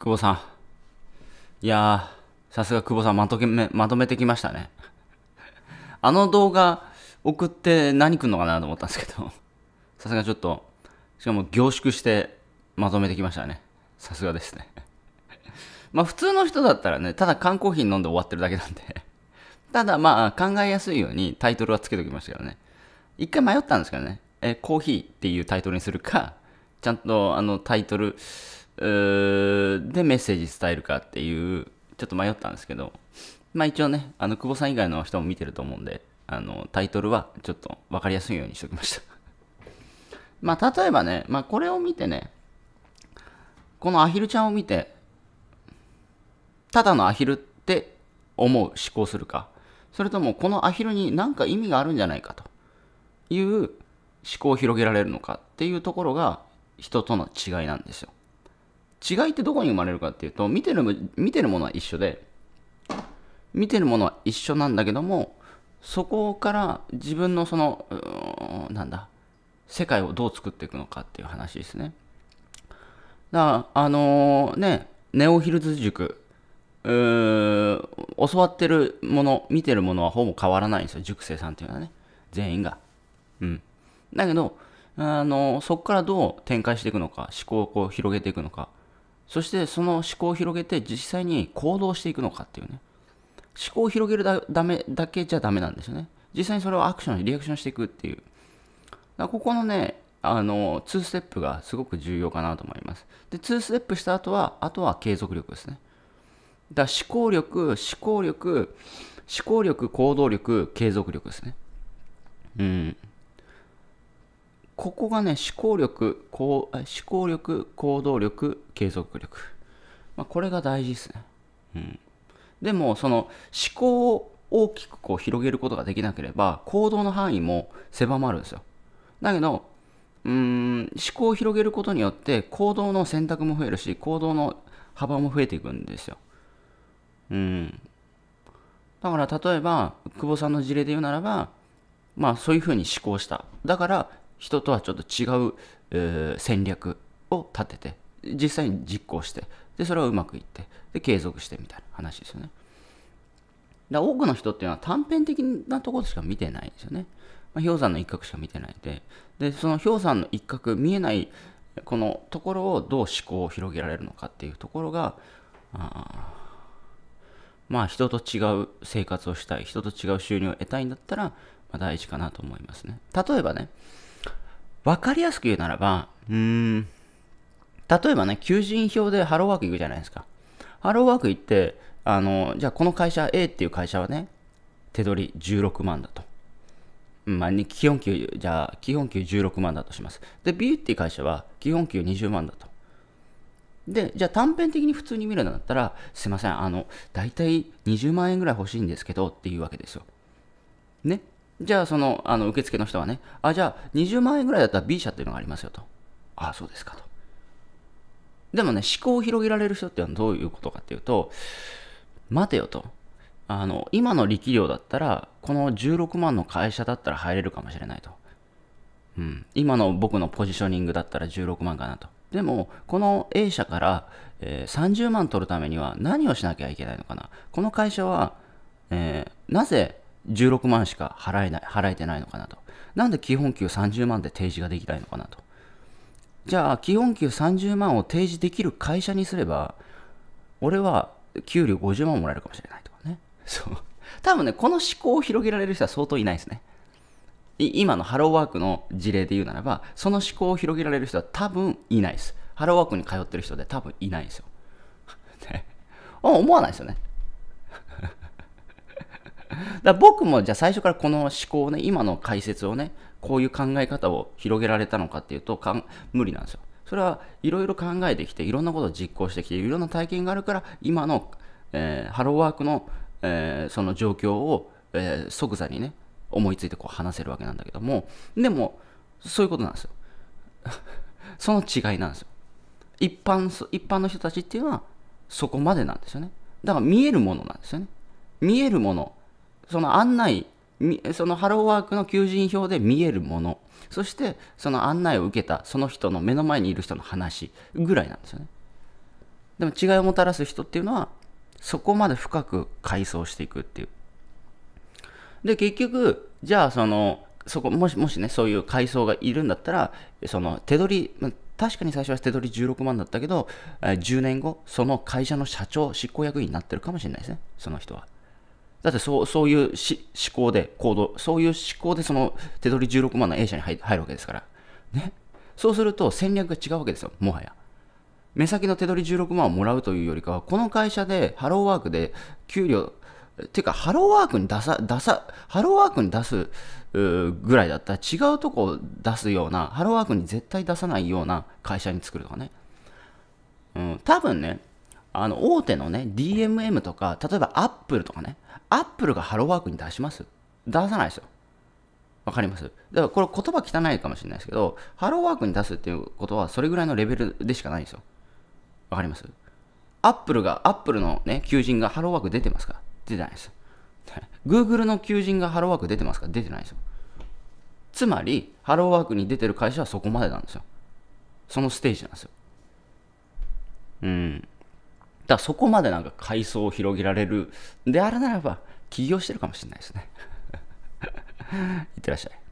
久保さん。いやー、さすが久保さんまとめ、まとめてきましたね。あの動画送って何食うのかなと思ったんですけど、さすがちょっと、しかも凝縮してまとめてきましたね。さすがですね。まあ普通の人だったらね、ただ缶コーヒー飲んで終わってるだけなんで。ただまあ考えやすいようにタイトルはつけておきましたけどね。一回迷ったんですけどね。え、コーヒーっていうタイトルにするか、ちゃんとあのタイトル、でメッセージ伝えるかっていうちょっと迷ったんですけどまあ一応ねあの久保さん以外の人も見てると思うんであのタイトルはちょっと分かりやすいようにしておきました まあ例えばね、まあ、これを見てねこのアヒルちゃんを見てただのアヒルって思う思考するかそれともこのアヒルに何か意味があるんじゃないかという思考を広げられるのかっていうところが人との違いなんですよ。違いってどこに生まれるかっていうと見てる見てるものは一緒で見てるものは一緒なんだけどもそこから自分のそのうなんだ世界をどう作っていくのかっていう話ですねだからあのー、ねネオヒルズ塾教わってるもの見てるものはほぼ変わらないんですよ塾生さんっていうのはね全員がうんだけどあのそこからどう展開していくのか思考をこう広げていくのかそしてその思考を広げて実際に行動していくのかっていうね思考を広げるだだめだけじゃダメなんですよね実際にそれをアクションリアクションしていくっていうだここのねあの2ステップがすごく重要かなと思いますで2ステップした後はあとは継続力ですねだ思考力思考力思考力行動力継続力ですねうんここがね、思考力、こう思考力、行動力、継続力。まあ、これが大事ですね。うん。でも、その思考を大きくこう広げることができなければ、行動の範囲も狭まるんですよ。だけど、うーん、思考を広げることによって行動の選択も増えるし、行動の幅も増えていくんですよ。うん。だから例えば、久保さんの事例で言うならば、まあそういうふうに思考した。だから人とはちょっと違う、えー、戦略を立てて実際に実行してでそれはうまくいってで継続してみたいな話ですよね。だ多くの人っていうのは短編的なところしか見てないんですよね。まあ、氷山の一角しか見てないででその氷山の一角見えないこのところをどう思考を広げられるのかっていうところがまあ人と違う生活をしたい人と違う収入を得たいんだったら、まあ、大事かなと思いますね。例えばね分かりやすく言うならば、うーん、例えばね、求人票でハローワーク行くじゃないですか。ハローワーク行って、あの、じゃあこの会社 A っていう会社はね、手取り16万だと。まあ、基本給、じゃあ、基本給16万だとします。で、B っていう会社は、基本給20万だと。で、じゃあ短編的に普通に見るんだったら、すいません、あの、大体20万円ぐらい欲しいんですけどっていうわけですよ。ね。じゃあ、その、あの、受付の人はね、あ、じゃあ、20万円ぐらいだったら B 社っていうのがありますよと。ああ、そうですかと。でもね、思考を広げられる人っていうのはどういうことかっていうと、待てよと。あの、今の力量だったら、この16万の会社だったら入れるかもしれないと。うん。今の僕のポジショニングだったら16万かなと。でも、この A 社から、えー、30万取るためには何をしなきゃいけないのかな。この会社は、えー、なぜ16万しか払えない、払えてないのかなと。なんで基本給30万で提示ができないのかなと。じゃあ、基本給30万を提示できる会社にすれば、俺は給料50万もらえるかもしれないとかね。そう。多分ね、この思考を広げられる人は相当いないですね。今のハローワークの事例で言うならば、その思考を広げられる人は多分いないです。ハローワークに通ってる人で多分いないですよ。ね思わないですよね。だ僕もじゃあ最初からこの思考をね、今の解説をね、こういう考え方を広げられたのかっていうとかん、無理なんですよ。それはいろいろ考えてきて、いろんなことを実行してきて、いろんな体験があるから、今の、えー、ハローワークの、えー、その状況を、えー、即座にね、思いついてこう話せるわけなんだけども、でも、そういうことなんですよ。その違いなんですよ。一般一般の人たちっていうのは、そこまでなんですよね。だから見えるものなんですよね。見えるものその案内そのハローワークの求人票で見えるものそしてその案内を受けたその人の目の前にいる人の話ぐらいなんですよねでも違いをもたらす人っていうのはそこまで深く回想していくっていうで結局じゃあそのそこもしもしねそういう回想がいるんだったらその手取り確かに最初は手取り16万だったけど10年後その会社の社長執行役員になってるかもしれないですねその人は。だってそうそういう思考で行動、そういう思考でその手取り16万の A 社に入るわけですから。ね。そうすると戦略が違うわけですよ、もはや。目先の手取り16万をもらうというよりかは、この会社でハローワークで給料、ていうか、ハローワークに出さ、出さ、ハローワークに出すぐらいだったら違うとこを出すような、ハローワークに絶対出さないような会社に作るとかね。うん、多分ね、あの大手のね DMM とか例えばアップルとかねアップルがハローワークに出します出さないですよわかりますだからこれ言葉汚いかもしれないですけどハローワークに出すっていうことはそれぐらいのレベルでしかないんですよわかりますアップルがアップルのね求人がハローワーク出てますか出てないです Google の求人がハローワーク出てますか出てないですよつまりハローワークに出てる会社はそこまでなんですよそのステージなんですようんだそこまでなんか階層を広げられるであるならば起業してるかもしれないですね いってらっしゃい